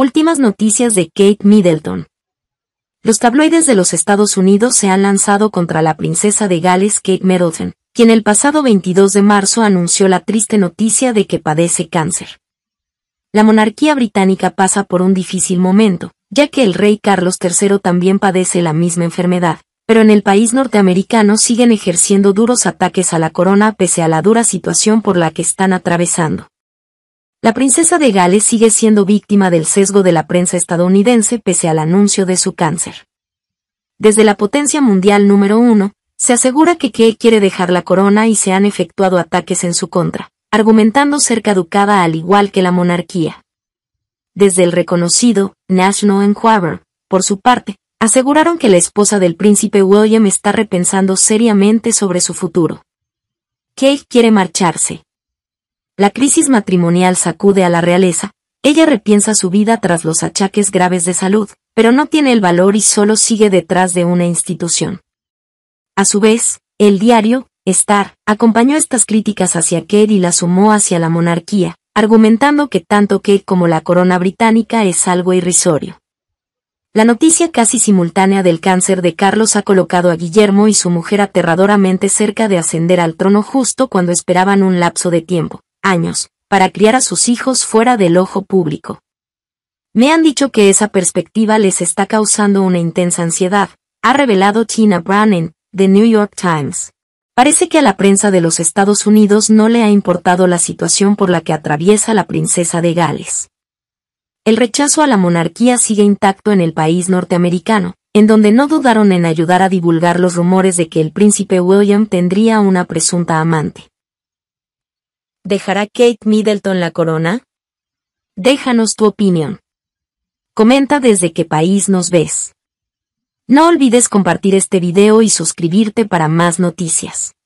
Últimas noticias de Kate Middleton. Los tabloides de los Estados Unidos se han lanzado contra la princesa de Gales Kate Middleton, quien el pasado 22 de marzo anunció la triste noticia de que padece cáncer. La monarquía británica pasa por un difícil momento, ya que el rey Carlos III también padece la misma enfermedad, pero en el país norteamericano siguen ejerciendo duros ataques a la corona pese a la dura situación por la que están atravesando. La princesa de Gales sigue siendo víctima del sesgo de la prensa estadounidense pese al anuncio de su cáncer. Desde la potencia mundial número uno, se asegura que Kay quiere dejar la corona y se han efectuado ataques en su contra, argumentando ser caducada al igual que la monarquía. Desde el reconocido National Enquirer, por su parte, aseguraron que la esposa del príncipe William está repensando seriamente sobre su futuro. Kate quiere marcharse, la crisis matrimonial sacude a la realeza, ella repiensa su vida tras los achaques graves de salud, pero no tiene el valor y solo sigue detrás de una institución. A su vez, el diario, Star, acompañó estas críticas hacia Kate y las sumó hacia la monarquía, argumentando que tanto Kate como la corona británica es algo irrisorio. La noticia casi simultánea del cáncer de Carlos ha colocado a Guillermo y su mujer aterradoramente cerca de ascender al trono justo cuando esperaban un lapso de tiempo, años, para criar a sus hijos fuera del ojo público. Me han dicho que esa perspectiva les está causando una intensa ansiedad, ha revelado Tina Brannan, The New York Times. Parece que a la prensa de los Estados Unidos no le ha importado la situación por la que atraviesa la princesa de Gales. El rechazo a la monarquía sigue intacto en el país norteamericano, en donde no dudaron en ayudar a divulgar los rumores de que el príncipe William tendría una presunta amante. ¿Dejará Kate Middleton la corona? Déjanos tu opinión. Comenta desde qué país nos ves. No olvides compartir este video y suscribirte para más noticias.